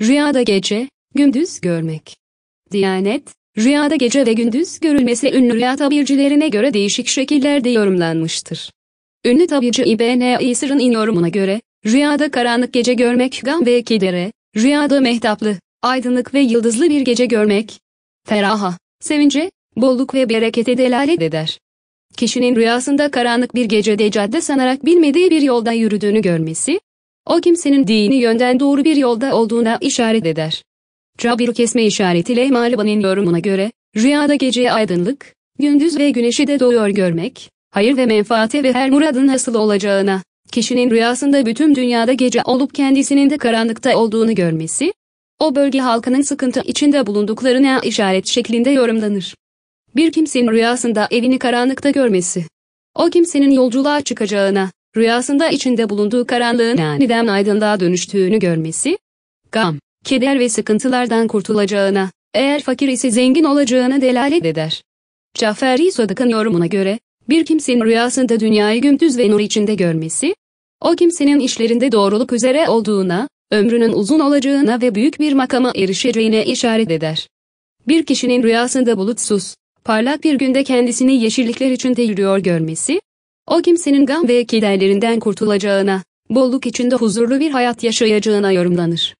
Rüyada gece, gündüz görmek. Diyanet, rüyada gece ve gündüz görülmesi ünlü rüya tabircilerine göre değişik şekillerde yorumlanmıştır. Ünlü tabirci İbn İsir'in yorumuna göre, rüyada karanlık gece görmek gam ve kidere, rüyada mehtaplı, aydınlık ve yıldızlı bir gece görmek, feraha, sevince, bolluk ve berekete delalet eder. Kişinin rüyasında karanlık bir gecede cadde sanarak bilmediği bir yolda yürüdüğünü görmesi, o kimsenin dini yönden doğru bir yolda olduğuna işaret eder. Cabir kesme işaretiyle Maliban'ın yorumuna göre, rüyada geceye aydınlık, gündüz ve güneşi de doğuyor görmek, hayır ve menfaate ve her muradın hasıl olacağına, kişinin rüyasında bütün dünyada gece olup kendisinin de karanlıkta olduğunu görmesi, o bölge halkının sıkıntı içinde bulunduklarına işaret şeklinde yorumlanır. Bir kimsenin rüyasında evini karanlıkta görmesi, o kimsenin yolculuğa çıkacağına, rüyasında içinde bulunduğu karanlığın aniden aydınlığa dönüştüğünü görmesi, gam, keder ve sıkıntılardan kurtulacağına, eğer fakir ise zengin olacağına delalet eder. Caferi Sadık'ın yorumuna göre, bir kimsenin rüyasında dünyayı gümdüz ve nur içinde görmesi, o kimsenin işlerinde doğruluk üzere olduğuna, ömrünün uzun olacağına ve büyük bir makama erişeceğine işaret eder. Bir kişinin rüyasında bulutsuz, parlak bir günde kendisini yeşillikler içinde yürüyor görmesi, o kimsenin gam ve kederlerinden kurtulacağına, bolluk içinde huzurlu bir hayat yaşayacağına yorumlanır.